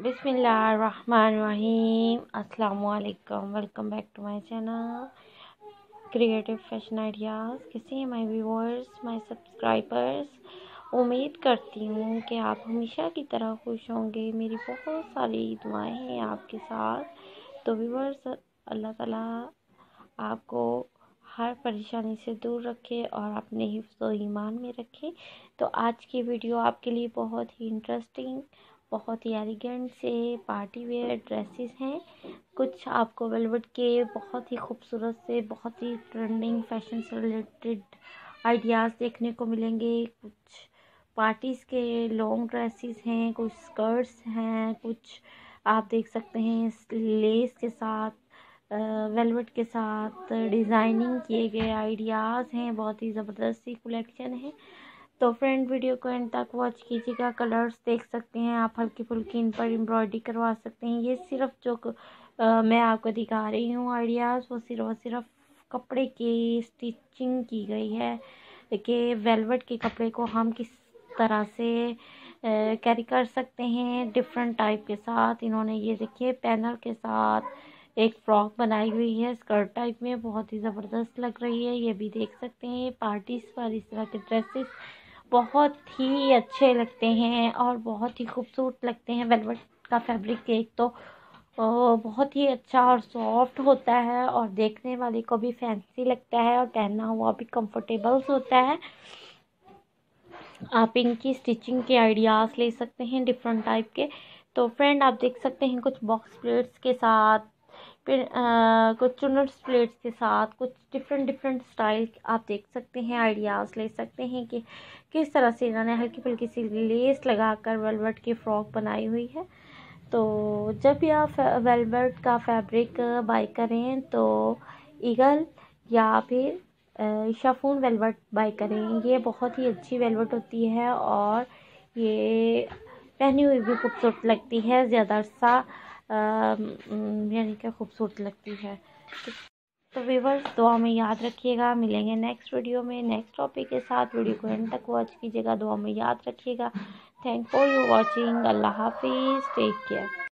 بسم اللہ الرحمن الرحیم السلام علیکم welcome back to my channel creative fashion ideas کسی ہیں مائی ویورس مائی سبسکرائبرس امید کرتی ہوں کہ آپ ہمیشہ کی طرح خوش ہوں گے میری بہت ساری دعائیں ہیں آپ کے ساتھ تو ویورس اللہ تعالیٰ آپ کو ہر پریشانی سے دور رکھے اور اپنے حفظ و ایمان میں رکھے تو آج کی ویڈیو آپ کے لیے بہت ہی انٹرسٹنگ بہت ہی ایلیگنٹ سے پارٹی ویئر ڈریسز ہیں کچھ آپ کو ویلوٹ کے بہت ہی خوبصورت سے بہت ہی ٹرینڈنگ فیشن سے ریلیٹڈ آئیڈیاز دیکھنے کو ملیں گے کچھ پارٹیز کے لانگ ڈریسز ہیں کچھ اسکرٹس ہیں کچھ آپ دیکھ سکتے ہیں لیس کے ساتھ ویلوڈ کے ساتھ ڈیزائننگ کیے گئے آئیڈیاز ہیں بہت ہی زبردستی کلیکشن ہیں تو فرینڈ ویڈیو کو اینڈ تک واچ کیجیے گا کلرس دیکھ سکتے ہیں آپ ہلکی پھلکی ان پر امبرائڈری کروا سکتے ہیں یہ صرف جو میں آپ کو دکھا رہی ہوں آئیڈیاز وہ صرف اور صرف کپڑے کی اسٹیچنگ کی گئی ہے کہ ویلوٹ کے کپڑے کو ہم کس طرح سے کیری کر سکتے ہیں ڈفرینٹ ٹائپ کے ساتھ انہوں نے یہ دیکھیے پینل کے ساتھ ایک فراک بنائی ہوئی ہے اسکرٹ ٹائپ میں بہت ہی زبردست لگ رہی ہے یہ بھی دیکھ سکتے ہیں پارٹیز پر اس طرح کے ڈریسز بہت ہی اچھے لگتے ہیں اور بہت ہی خوبصورت لگتے ہیں ویلوٹ کا فیبرک کیک تو بہت ہی اچھا اور سافٹ ہوتا ہے اور دیکھنے والے کو بھی فینسی لگتا ہے اور پہنا ہوا بھی کمفرٹیبل ہوتا ہے آپ ان کی سٹیچنگ کے آئیڈیاز لے سکتے ہیں ڈفرینٹ ٹائپ کے تو فرینڈ آپ دیکھ سکتے ہیں کچھ باکس پلیٹس کے ساتھ پھر کچھ چنٹس پلیٹس کے ساتھ کچھ ڈفرینٹ ڈفرینٹ اسٹائل آپ دیکھ سکتے ہیں آئیڈیاز لے سکتے ہیں کہ کس طرح سے انہوں نے ہلکی پھلکی سی لیس لگا کر ویلوٹ کی فراک بنائی ہوئی ہے تو جب یہ آپ ویلوٹ کا فیبرک بائی کریں تو ایگل یا پھر شفون ویلوٹ بائی کریں یہ بہت ہی اچھی ویلوٹ ہوتی ہے اور یہ پہنی ہوئی بھی خوبصورت لگتی ہے زیادہ عرصہ یعنی کہ خوبصورت لگتی ہے تو ویورز دعا میں یاد رکھیے گا ملیں گے نیکسٹ ویڈیو میں نیکسٹ ٹاپک کے ساتھ ویڈیو کو اینڈ تک واچ کیجیے گا دعا میں یاد رکھیے گا تھینک فور یو واچنگ اللہ حافظ ٹیک کیئر